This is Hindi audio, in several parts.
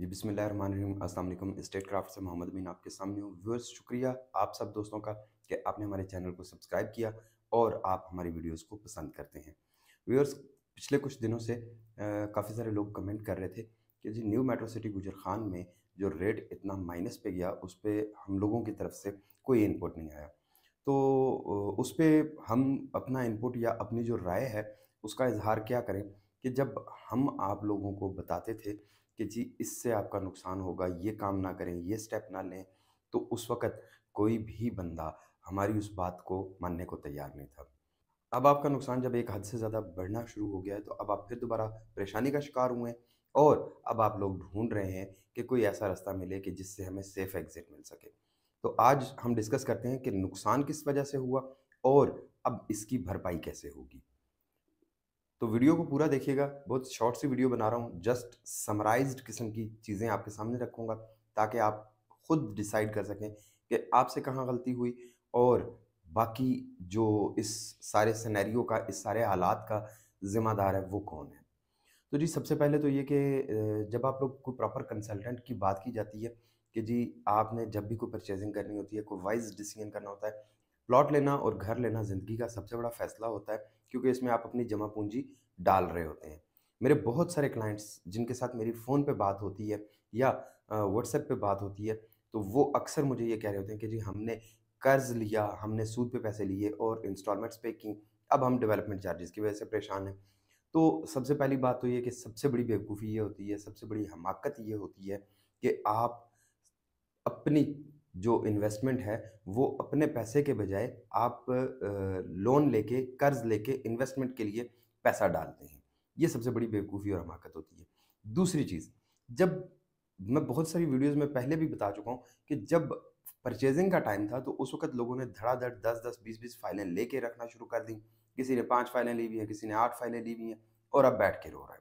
जी बिसमीम अस्सलाम स्टेट क्राफ्ट से मोहम्मद मीन आपके सामने हूँ व्यूअर्स शुक्रिया आप सब दोस्तों का कि आपने हमारे चैनल को सब्सक्राइब किया और आप हमारी वीडियोस को पसंद करते हैं व्यूअर्स पिछले कुछ दिनों से काफ़ी सारे लोग कमेंट कर रहे थे कि जी न्यू मेट्रो सिटी गुजर खान में जो रेट इतना माइनस पे गया उस पर हम लोगों की तरफ से कोई इनपुट नहीं आया तो उस पर हम अपना इनपुट या अपनी जो राय है उसका इजहार क्या करें कि जब हम आप लोगों को बताते थे कि जी इससे आपका नुकसान होगा ये काम ना करें ये स्टेप ना लें तो उस वक़्त कोई भी बंदा हमारी उस बात को मानने को तैयार नहीं था अब आपका नुकसान जब एक हद से ज़्यादा बढ़ना शुरू हो गया है तो अब आप फिर दोबारा परेशानी का शिकार हुए और अब आप लोग ढूंढ रहे हैं कि कोई ऐसा रास्ता मिले कि जिससे हमें सेफ़ एग्ज़िट मिल सके तो आज हम डिस्कस करते हैं कि नुकसान किस वजह से हुआ और अब इसकी भरपाई कैसे होगी तो वीडियो को पूरा देखिएगा बहुत शॉर्ट सी वीडियो बना रहा हूँ जस्ट समराइज किस्म की चीज़ें आपके सामने रखूँगा ताकि आप खुद डिसाइड कर सकें कि आपसे कहाँ गलती हुई और बाकी जो इस सारे सिनेरियो का इस सारे हालात का ज़िम्मेदार है वो कौन है तो जी सबसे पहले तो ये कि जब आप लोग कोई प्रॉपर कंसल्टेंट की बात की जाती है कि जी आपने जब भी कोई परचेजिंग करनी होती है कोई वाइज डिसीजन करना होता है प्लॉट लेना और घर लेना ज़िंदगी का सबसे बड़ा फैसला होता है क्योंकि इसमें आप अपनी जमा पूंजी डाल रहे होते हैं मेरे बहुत सारे क्लाइंट्स जिनके साथ मेरी फ़ोन पे बात होती है या व्हाट्सएप पे बात होती है तो वो अक्सर मुझे ये कह रहे होते हैं कि जी हमने कर्ज़ लिया हमने सूद पे पैसे लिए और इंस्टॉलमेंट्स पे की अब हम डेवलपमेंट चार्जेस की वजह से परेशान हैं तो सबसे पहली बात तो ये कि सबसे बड़ी बेवकूफ़ी ये होती है सबसे बड़ी हमाकत ये होती है कि आप अपनी जो इन्वेस्टमेंट है वो अपने पैसे के बजाय आप लोन लेके कर्ज लेके इन्वेस्टमेंट के लिए पैसा डालते हैं ये सबसे बड़ी बेवकूफ़ी और हमाकत होती है दूसरी चीज़ जब मैं बहुत सारी वीडियोस में पहले भी बता चुका हूँ कि जब परचेजिंग का टाइम था तो उस वक्त लोगों ने धड़ाधड़ दस दस बीस बीस फाइलें लेके रखना शुरू कर दी किसी ने पाँच फाइलें ली हुई हैं किसी ने आठ फाइलें ली हुई हैं और अब बैठ के रो रहा है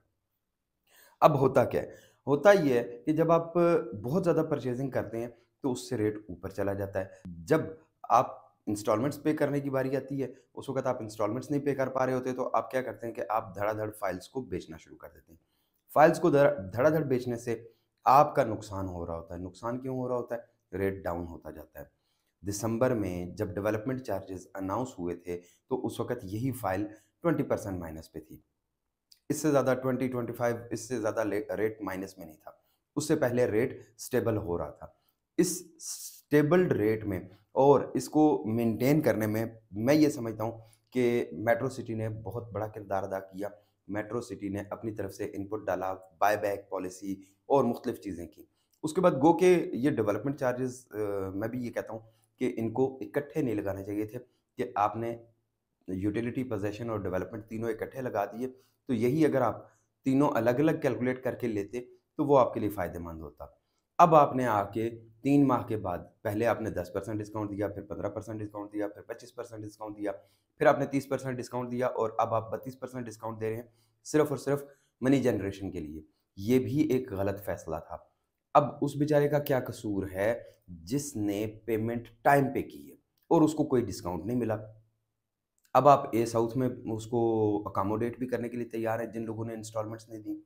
अब होता क्या है होता ये है कि जब आप बहुत ज़्यादा परचेजिंग करते हैं तो उससे रेट ऊपर चला जाता है जब आप इंस्टॉलमेंट्स पे करने की बारी आती है उस वक्त आप इंस्टॉलमेंट्स नहीं पे कर पा रहे होते तो आप क्या करते हैं कि आप धड़ाधड़ फाइल्स को बेचना शुरू कर देते हैं फाइल्स को धड़ाधड़ बेचने से आपका नुकसान हो रहा होता है नुकसान क्यों हो रहा होता है रेट डाउन होता जाता है दिसंबर में जब डेवलपमेंट चार्जेस अनाउंस हुए थे तो उस वक्त यही फाइल 20 परसेंट माइनस पे थी इससे ज़्यादा 20 25 इससे ज़्यादा रेट माइनस में नहीं था उससे पहले रेट स्टेबल हो रहा था इस स्टेबल रेट में और इसको मेंटेन करने में मैं ये समझता हूँ कि मेट्रो सिटी ने बहुत बड़ा किरदार अदा किया मेट्रो सिटी ने अपनी तरफ से इनपुट डाला बाय बैक पॉलिसी और मुख्तलिफ चीज़ें की उसके बाद गो के ये डेवलपमेंट चार्जेस मैं भी ये कहता हूँ कि इनको इकट्ठे नहीं लगाने चाहिए थे कि आपने यूटिलिटी पोजेशन और डेवलपमेंट तीनों इकट्ठे लगा दिए तो यही अगर आप तीनों अलग अलग कैलकुलेट करके लेते तो वो आपके लिए फ़ायदेमंद होता अब आपने आके तीन माह के बाद पहले आपने दस परसेंट डिस्काउंट दिया फिर पंद्रह परसेंट डिस्काउंट दिया फिर पच्चीस परसेंट डिस्काउंट दिया फिर आपने तीस परसेंट डिस्काउंट दिया और अब आप बत्तीस परसेंट डिस्काउंट दे रहे हैं सिर्फ और सिर्फ मनी जनरेशन के लिए ये भी एक गलत फैसला था अब उस बेचारे का क्या कसूर है जिसने पेमेंट टाइम पे की है और उसको कोई डिस्काउंट नहीं मिला अब आप ए साउथ में उसको अकामोडेट भी करने के लिए तैयार हैं जिन लोगों ने इंस्टॉलमेंट्स नहीं दी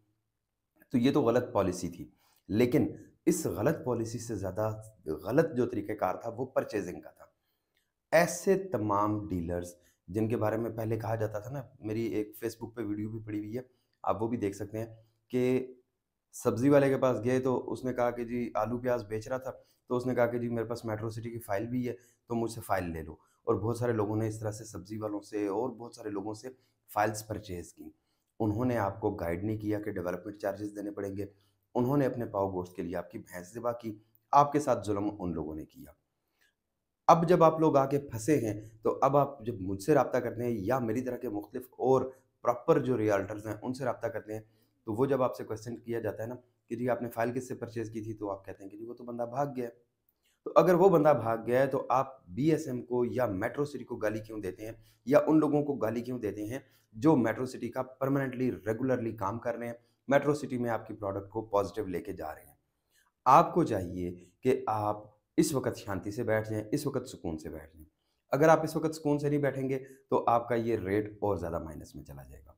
तो ये तो गलत पॉलिसी थी लेकिन इस गलत पॉलिसी से ज़्यादा गलत जो तरीक़ेकार था वो परचेजिंग का था ऐसे तमाम डीलर्स जिनके बारे में पहले कहा जाता था ना मेरी एक फेसबुक पे वीडियो भी पड़ी हुई है आप वो भी देख सकते हैं कि सब्ज़ी वाले के पास गए तो उसने कहा कि जी आलू प्याज बेच रहा था तो उसने कहा कि जी मेरे पास मेट्रो सिटी की फ़ाइल भी है तो मुझसे फ़ाइल ले लो और बहुत सारे लोगों ने इस तरह से सब्ज़ी वालों से और बहुत सारे लोगों से फ़ाइल्स परचेज़ की उन्होंने आपको गाइड नहीं किया कि डेवलपमेंट चार्जेस देने पड़ेंगे उन्होंने अपने पाव गोश्त के लिए आपकी भैंस ज़िबा की आपके साथ जुल्म उन लोगों ने किया अब जब आप लोग आके फंसे हैं तो अब आप जब मुझसे रबता करते हैं या मेरी तरह के मुख्तफ और प्रॉपर जो रियाल्टर्स हैं उनसे रबता करते हैं तो वो जब आपसे क्वेश्चन किया जाता है ना कि जी आपने फ़ाइल किससे परचेज़ की थी तो आप कहते हैं कि जी वो तो बंदा भाग गया तो अगर वो बंदा भाग गया है तो आप बी एस एम को या मेट्रो सिटी को गाली क्यों देते हैं या उन लोगों को गाली क्यों देते हैं जो मेट्रो सिटी का परमानेंटली रेगुलरली काम कर रहे हैं मेट्रो सिटी में आपकी प्रोडक्ट को पॉजिटिव लेके जा रहे हैं आपको चाहिए कि आप इस वक्त शांति से बैठ जाएं इस वक्त सुकून से बैठ जाएं अगर आप इस वक्त सुकून से नहीं बैठेंगे तो आपका ये रेट और ज़्यादा माइनस में चला जाएगा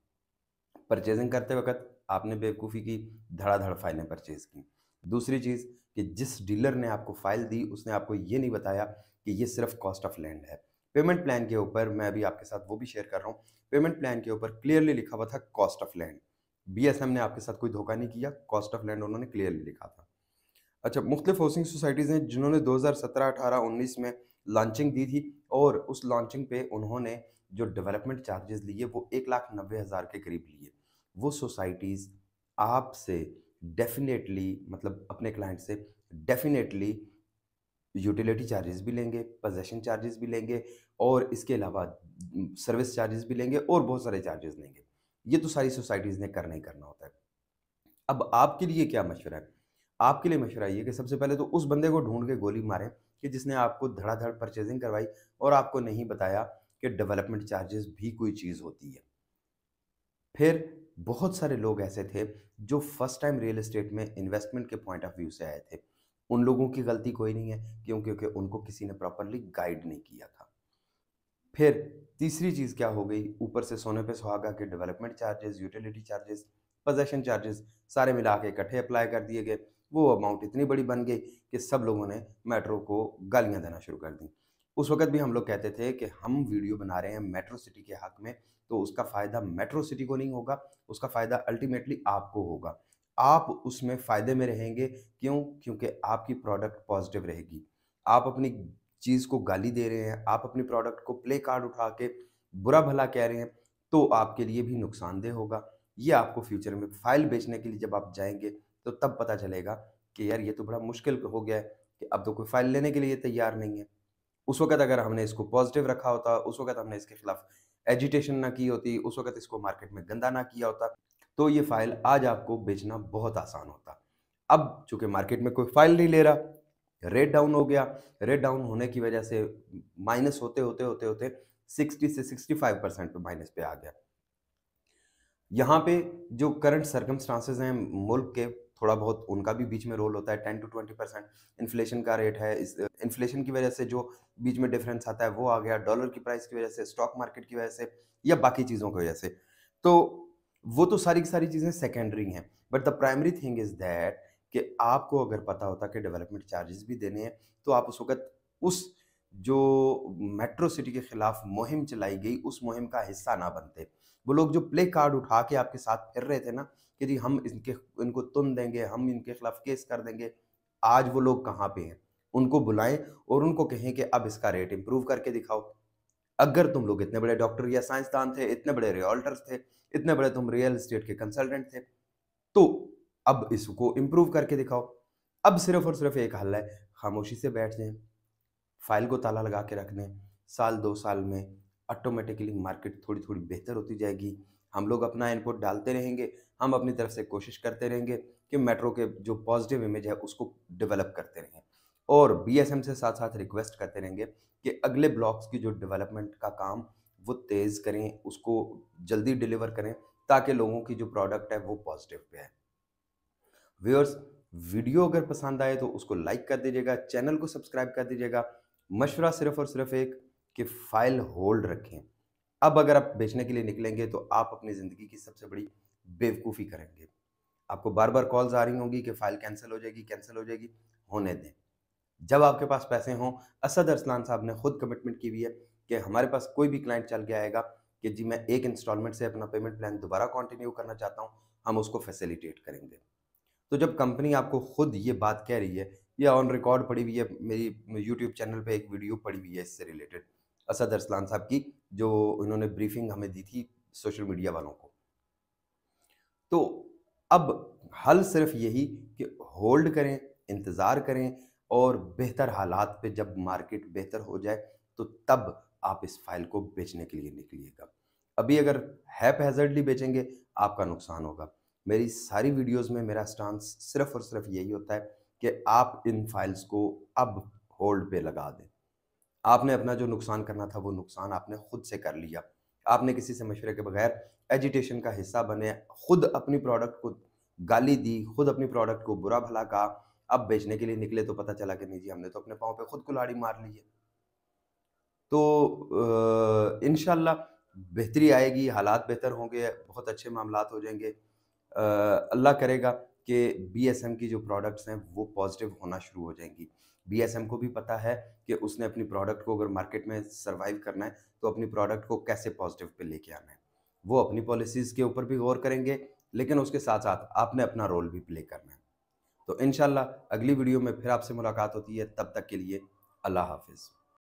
परचेजिंग करते वक्त आपने बेवकूफ़ी की धड़ाधड़ फाइलें परचेज़ की दूसरी चीज़ कि जिस डीलर ने आपको फ़ाइल दी उसने आपको ये नहीं बताया कि ये सिर्फ कॉस्ट ऑफ लैंड है पेमेंट प्लान के ऊपर मैं अभी आपके साथ वो भी शेयर कर रहा हूँ पेमेंट प्लान के ऊपर क्लियरली लिखा हुआ था कॉस्ट ऑफ लैंड एम ने आपके साथ कोई धोखा नहीं किया कॉस्ट ऑफ लैंड उन्होंने क्लियरली लिखा था अच्छा मुख्तलिफ हाउसिंग सोसाइटीज़ हैं जिन्होंने 2017, 18, 19 में लॉन्चिंग दी थी और उस लॉन्चिंग पे उन्होंने जो डेवलपमेंट चार्जेस लिए वो एक लाख नब्बे हज़ार के करीब लिए वो सोसाइटीज़ आपसे डेफिनेटली मतलब अपने क्लाइंट से डेफिनेटली यूटिलिटी चार्जेस भी लेंगे पोजेशन चार्जेस भी लेंगे और इसके अलावा सर्विस चार्जेस भी लेंगे और बहुत सारे चार्जेस लेंगे ये तो सारी सोसाइटीज़ ने करना ही करना होता है अब आपके लिए क्या मशवरा है आपके लिए मशवरा ये कि सबसे पहले तो उस बंदे को ढूंढ के गोली मारें कि जिसने आपको धड़ाधड़ परचेजिंग करवाई और आपको नहीं बताया कि डेवलपमेंट चार्जेस भी कोई चीज़ होती है फिर बहुत सारे लोग ऐसे थे जो फर्स्ट टाइम रियल इस्टेट में इन्वेस्टमेंट के पॉइंट ऑफ व्यू से आए थे उन लोगों की गलती कोई नहीं है क्यों क्योंकि उनको किसी ने प्रॉपरली गाइड नहीं किया था फिर तीसरी चीज़ क्या हो गई ऊपर से सोने पे सुहागा के development charges utility charges possession charges सारे मिला के इकट्ठे अप्लाई कर दिए गए वो अमाउंट इतनी बड़ी बन गई कि सब लोगों ने मेट्रो को गालियाँ देना शुरू कर दी उस वक्त भी हम लोग कहते थे कि हम वीडियो बना रहे हैं मेट्रो सिटी के हक में तो उसका फ़ायदा मेट्रो सिटी को नहीं होगा उसका फ़ायदा अल्टीमेटली आपको होगा आप उसमें फ़ायदे में रहेंगे क्यों क्योंकि आपकी प्रोडक्ट पॉजिटिव रहेगी आप अपनी चीज़ को गाली दे रहे हैं आप अपने प्रोडक्ट को प्ले कार्ड उठा के बुरा भला कह रहे हैं तो आपके लिए भी नुकसानदेह होगा ये आपको फ्यूचर में फाइल बेचने के लिए जब आप जाएंगे तो तब पता चलेगा कि यार ये तो बड़ा मुश्किल हो गया है कि अब तो कोई फाइल लेने के लिए तैयार नहीं है उस वक्त अगर हमने इसको पॉजिटिव रखा होता उस वक्त हमने इसके खिलाफ एजिटेशन ना की होती उस वक्त इसको मार्केट में गंदा ना किया होता तो ये फाइल आज आपको बेचना बहुत आसान होता अब चूंकि मार्केट में कोई फाइल नहीं ले रहा रेट डाउन हो गया रेट डाउन होने की वजह से माइनस होते होते होते होते 60 से 65 परसेंट पे माइनस पे आ गया यहाँ पे जो करंट सर्कमस्टांसेस हैं मुल्क के थोड़ा बहुत उनका भी बीच में रोल होता है ten to twenty percent inflation का रेट है इस इन्फ्लेशन की वजह से जो बीच में डिफरेंस आता है वो आ गया डॉलर की प्राइस की वजह से स्टॉक मार्केट की वजह से या बाकी चीज़ों की वजह से तो वो तो सारी की सारी चीज़ें सेकेंडरी हैं but the primary thing is that कि आपको अगर पता होता कि डेवलपमेंट चार्जेस भी देने हैं तो आप उस वक्त उस जो मेट्रो सिटी के खिलाफ मुहिम चलाई गई उस मुहिम का हिस्सा ना बनते वो लोग जो प्ले कार्ड उठा के आपके साथ फिर रहे थे ना कि जी हम इनके इनको तुम देंगे हम इनके खिलाफ केस कर देंगे आज वो लोग कहाँ पे हैं उनको बुलाएं और उनको कहें कि अब इसका रेट इंप्रूव करके दिखाओ अगर तुम लोग इतने बड़े डॉक्टर या साइंसदान थे इतने बड़े रियल्टर्स थे इतने बड़े तुम रियल इस्टेट के कंसल्टेंट थे तो अब इसको इम्प्रूव करके दिखाओ अब सिर्फ और सिर्फ एक हल है खामोशी से बैठ जाए फाइल को ताला लगा के रख दें साल दो साल में ऑटोमेटिकली मार्केट थोड़ी थोड़ी बेहतर होती जाएगी हम लोग अपना इनपुट डालते रहेंगे हम अपनी तरफ से कोशिश करते रहेंगे कि मेट्रो के जो पॉजिटिव इमेज है उसको डेवलप करते रहें और बी से साथ साथ रिक्वेस्ट करते रहेंगे कि अगले ब्लॉक्स की जो डेवलपमेंट का काम वो तेज़ करें उसको जल्दी डिलीवर करें ताकि लोगों की जो प्रोडक्ट है वो पॉजिटिव पे है व्यूअर्स वीडियो अगर पसंद आए तो उसको लाइक कर दीजिएगा चैनल को सब्सक्राइब कर दीजिएगा मशवरा सिर्फ और सिर्फ एक कि फाइल होल्ड रखें अब अगर आप बेचने के लिए निकलेंगे तो आप अपनी ज़िंदगी की सबसे बड़ी बेवकूफ़ी करेंगे आपको बार बार कॉल्स आ रही होंगी कि फ़ाइल कैंसिल हो जाएगी कैंसिल हो जाएगी होने दें जब आपके पास पैसे हों असद अरसलान साहब ने खुद कमिटमेंट की हुई है कि हमारे पास कोई भी क्लाइंट चल के आएगा कि जी मैं एक इंस्टॉलमेंट से अपना पेमेंट प्लान दोबारा कंटिन्यू करना चाहता हूँ हम उसको फैसिलिटेट करेंगे तो जब कंपनी आपको खुद ये बात कह रही है ये ऑन रिकॉर्ड पड़ी हुई है मेरी यूट्यूब चैनल पे एक वीडियो पड़ी हुई है इससे रिलेटेड असद अरसलान साहब की जो इन्होंने ब्रीफिंग हमें दी थी सोशल मीडिया वालों को तो अब हल सिर्फ यही कि होल्ड करें इंतज़ार करें और बेहतर हालात पे जब मार्केट बेहतर हो जाए तो तब आप इस फाइल को बेचने के लिए निकलिएगा अभी अगर हैप हैजर्डली बेचेंगे आपका नुकसान होगा मेरी सारी वीडियोस में मेरा स्टांस सिर्फ और सिर्फ यही होता है कि आप इन फाइल्स को अब होल्ड पे लगा दें आपने अपना जो नुकसान करना था वो नुकसान आपने खुद से कर लिया आपने किसी से मशवरे के बगैर एजिटेशन का हिस्सा बने खुद अपनी प्रोडक्ट को गाली दी खुद अपनी प्रोडक्ट को बुरा भला कहा अब बेचने के लिए निकले तो पता चला कि नहीं जी हमने तो अपने पाँव पे खुद लाड़ी मार ली है तो इन बेहतरी आएगी हालात बेहतर होंगे बहुत अच्छे मामला हो जाएंगे अल्लाह करेगा कि बी एस एम की जो प्रोडक्ट्स हैं वो पॉजिटिव होना शुरू हो जाएंगी बी एस एम को भी पता है कि उसने अपनी प्रोडक्ट को अगर मार्केट में सर्वाइव करना है तो अपनी प्रोडक्ट को कैसे पॉजिटिव पे लेके आना है वो अपनी पॉलिसीज़ के ऊपर भी गौर करेंगे लेकिन उसके साथ साथ आपने अपना रोल भी प्ले करना है तो इन अगली वीडियो में फिर आपसे मुलाकात होती है तब तक के लिए अल्लाह हाफिज़